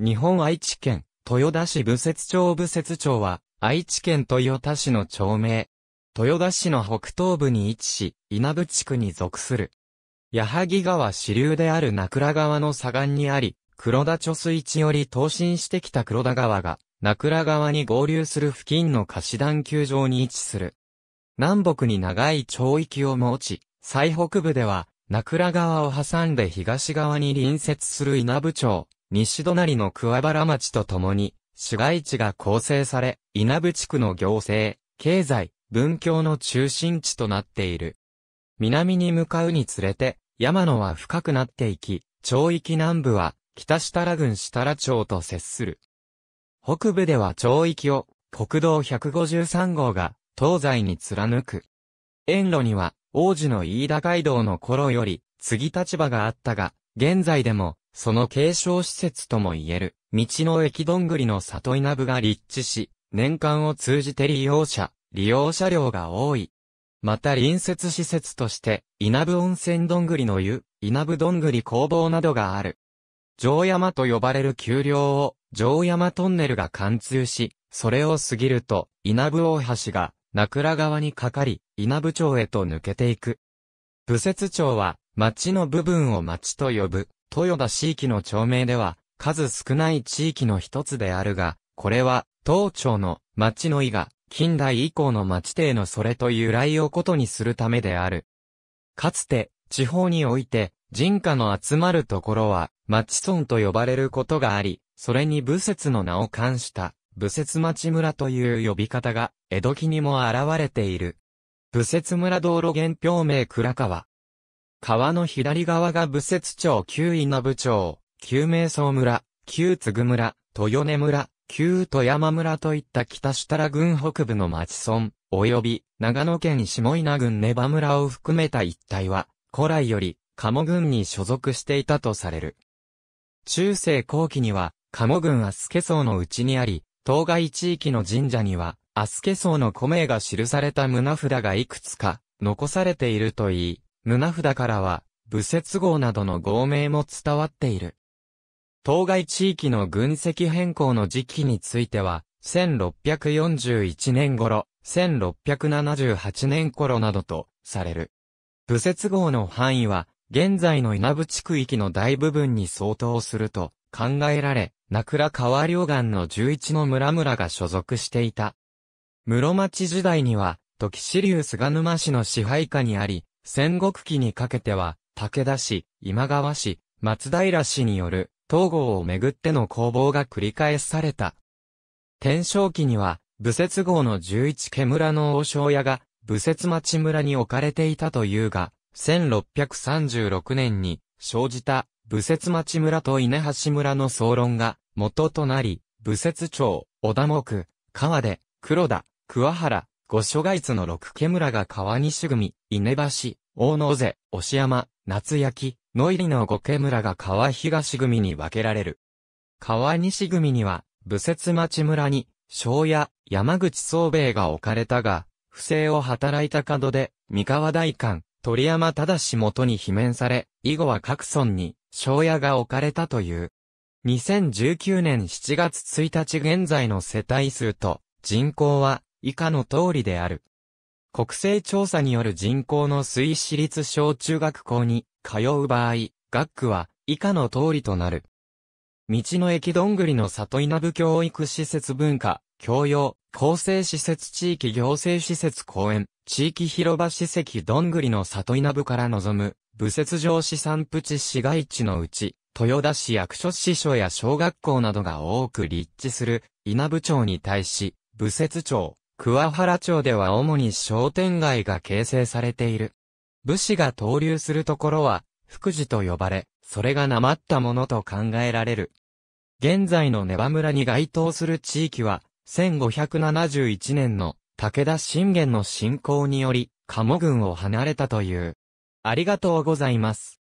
日本愛知県、豊田市部節町部節町は、愛知県豊田市の町名。豊田市の北東部に位置し、稲部地区に属する。矢作川支流である名倉川の左岸にあり、黒田貯水池より東進してきた黒田川が、名倉川に合流する付近の貸し段球場に位置する。南北に長い町域を持ち、最北部では、名倉川を挟んで東側に隣接する稲部町、西隣の桑原町とともに、市街地が構成され、稲部地区の行政、経済、文教の中心地となっている。南に向かうにつれて、山野は深くなっていき、町域南部は、北設楽郡設楽町と接する。北部では町域を、国道153号が、東西に貫く。沿路には、王子の飯田街道の頃より、継ぎ立場があったが、現在でも、その継承施設とも言える、道の駅どんぐりの里稲部が立地し、年間を通じて利用者、利用者量が多い。また隣接施設として、稲部温泉どんぐりの湯、稲部どんぐり工房などがある。城山と呼ばれる丘陵を、城山トンネルが貫通し、それを過ぎると、稲部大橋が、名倉川にかかり、稲部町へと抜けていく。武節町は、町の部分を町と呼ぶ。豊田市域の町名では、数少ない地域の一つであるが、これは、当町の町の意が、近代以降の町邸のそれと由来をことにするためである。かつて、地方において、人家の集まるところは、町村と呼ばれることがあり、それに武説の名を冠した、武説町村という呼び方が、江戸期にも現れている。武説村道路原表名倉川、川の左側が武節町旧稲部町、旧名宗村、旧津具村、豊根村、旧富山村といった北設楽郡北部の町村、及び長野県下稲郡根場村を含めた一帯は、古来より鴨郡に所属していたとされる。中世後期には、鴨郡アスケ層のうちにあり、当該地域の神社には、アスケ層の古名が記された胸札がいくつか残されているといい、胸札からは、武節号などの合名も伝わっている。当該地域の軍籍変更の時期については、1641年頃、1678年頃などと、される。武節号の範囲は、現在の稲部地区域の大部分に相当すると考えられ、名川両岸の11の村々が所属していた。室町時代には、時支流菅沼市の支配下にあり、戦国期にかけては、武田氏、今川氏、松平氏による、東郷をめぐっての攻防が繰り返された。天正期には、武節号の十一家村の王将屋が、武節町村に置かれていたというが、1636年に生じた武節町村と稲橋村の総論が元となり、武節町、小田木、川で、黒田、桑原、五所外津の六家村が川西組、稲橋、大野瀬、押山、夏焼、野入りの五家村が川東組に分けられる。川西組には、武節町村に、庄屋、山口総兵衛が置かれたが、不正を働いた角で、三河大官、鳥山忠元に罷免され、以後は各村に、庄屋が置かれたという。2019年7月1日現在の世帯数と、人口は、以下の通りである。国勢調査による人口の推移私立小中学校に通う場合、学区は以下の通りとなる。道の駅どんぐりの里稲部教育施設文化、教養、厚生施設地域行政施設公園、地域広場史跡どんぐりの里稲部から望む、部設上市産プチ市街地のうち、豊田市役所支所や小学校などが多く立地する稲部町に対し、部設町、桑原町では主に商店街が形成されている。武士が投流するところは、福寺と呼ばれ、それがなまったものと考えられる。現在の根羽村に該当する地域は、1571年の武田信玄の侵攻により、鴨群を離れたという。ありがとうございます。